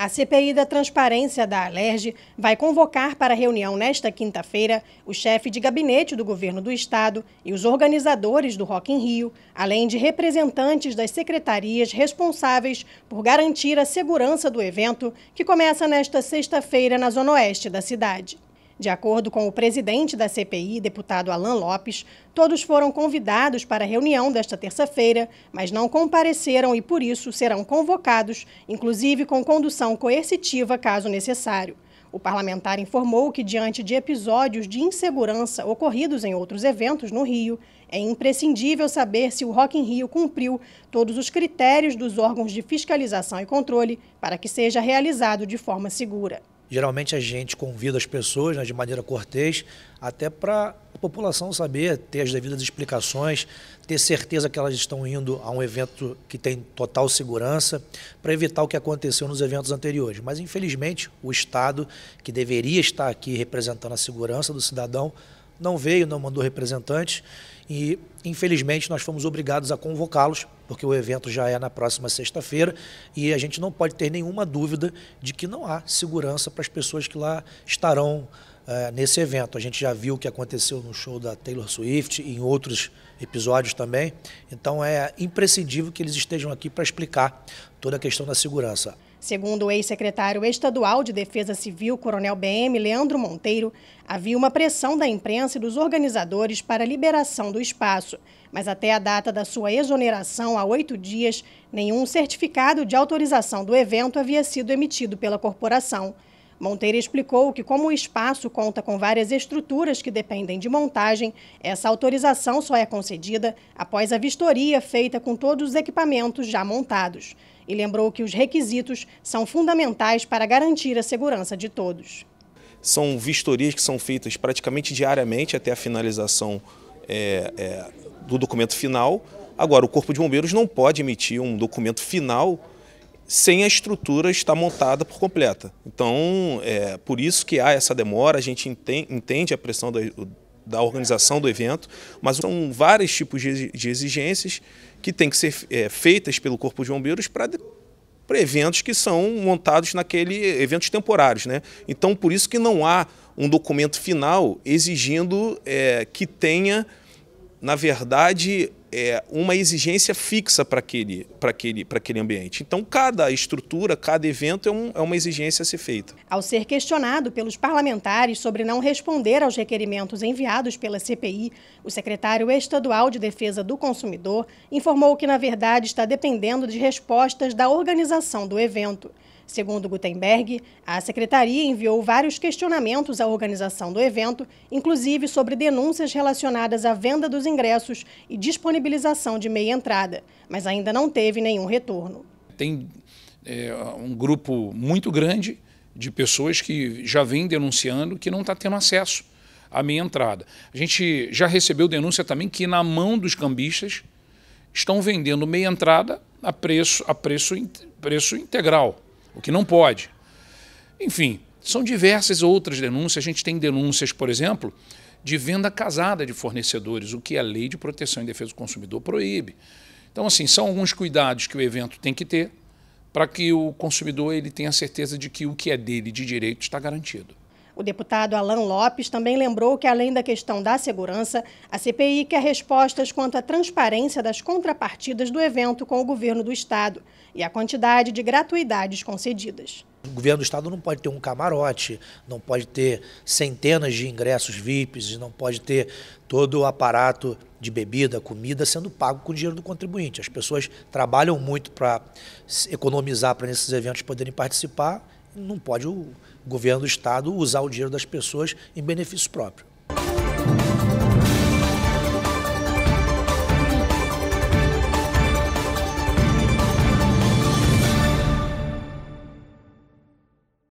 A CPI da Transparência da Alerj vai convocar para reunião nesta quinta-feira o chefe de gabinete do governo do estado e os organizadores do Rock in Rio, além de representantes das secretarias responsáveis por garantir a segurança do evento, que começa nesta sexta-feira na zona oeste da cidade. De acordo com o presidente da CPI, deputado Alain Lopes, todos foram convidados para a reunião desta terça-feira, mas não compareceram e, por isso, serão convocados, inclusive com condução coercitiva, caso necessário. O parlamentar informou que, diante de episódios de insegurança ocorridos em outros eventos no Rio, é imprescindível saber se o Rock in Rio cumpriu todos os critérios dos órgãos de fiscalização e controle para que seja realizado de forma segura. Geralmente a gente convida as pessoas né, de maneira cortês, até para a população saber, ter as devidas explicações, ter certeza que elas estão indo a um evento que tem total segurança, para evitar o que aconteceu nos eventos anteriores. Mas, infelizmente, o Estado, que deveria estar aqui representando a segurança do cidadão, não veio, não mandou representante e infelizmente nós fomos obrigados a convocá-los, porque o evento já é na próxima sexta-feira e a gente não pode ter nenhuma dúvida de que não há segurança para as pessoas que lá estarão eh, nesse evento. A gente já viu o que aconteceu no show da Taylor Swift e em outros episódios também, então é imprescindível que eles estejam aqui para explicar toda a questão da segurança. Segundo o ex-secretário estadual de Defesa Civil, Coronel BM Leandro Monteiro, havia uma pressão da imprensa e dos organizadores para a liberação do espaço, mas até a data da sua exoneração, há oito dias, nenhum certificado de autorização do evento havia sido emitido pela corporação. Monteiro explicou que, como o espaço conta com várias estruturas que dependem de montagem, essa autorização só é concedida após a vistoria feita com todos os equipamentos já montados. E lembrou que os requisitos são fundamentais para garantir a segurança de todos. São vistorias que são feitas praticamente diariamente até a finalização é, é, do documento final. Agora, o Corpo de Bombeiros não pode emitir um documento final sem a estrutura estar montada por completa. Então, é por isso que há essa demora, a gente entende a pressão da, da organização do evento, mas são vários tipos de exigências que têm que ser é, feitas pelo Corpo de Bombeiros para eventos que são montados naquele eventos temporários, né? Então por isso que não há um documento final exigindo é, que tenha na verdade, é uma exigência fixa para aquele, aquele, aquele ambiente. Então, cada estrutura, cada evento é, um, é uma exigência a ser feita. Ao ser questionado pelos parlamentares sobre não responder aos requerimentos enviados pela CPI, o secretário estadual de Defesa do Consumidor informou que, na verdade, está dependendo de respostas da organização do evento. Segundo Gutenberg, a secretaria enviou vários questionamentos à organização do evento, inclusive sobre denúncias relacionadas à venda dos ingressos e disponibilização de meia entrada, mas ainda não teve nenhum retorno. Tem é, um grupo muito grande de pessoas que já vem denunciando que não está tendo acesso à meia entrada. A gente já recebeu denúncia também que na mão dos cambistas estão vendendo meia entrada a preço, a preço, preço integral o que não pode. Enfim, são diversas outras denúncias. A gente tem denúncias, por exemplo, de venda casada de fornecedores, o que a Lei de Proteção e Defesa do Consumidor proíbe. Então, assim, são alguns cuidados que o evento tem que ter para que o consumidor ele tenha certeza de que o que é dele de direito está garantido. O deputado Alain Lopes também lembrou que, além da questão da segurança, a CPI quer respostas quanto à transparência das contrapartidas do evento com o governo do Estado e a quantidade de gratuidades concedidas. O governo do estado não pode ter um camarote, não pode ter centenas de ingressos VIPs, não pode ter todo o aparato de bebida, comida sendo pago com o dinheiro do contribuinte. As pessoas trabalham muito para economizar para nesses eventos poderem participar não pode o governo do Estado usar o dinheiro das pessoas em benefício próprio.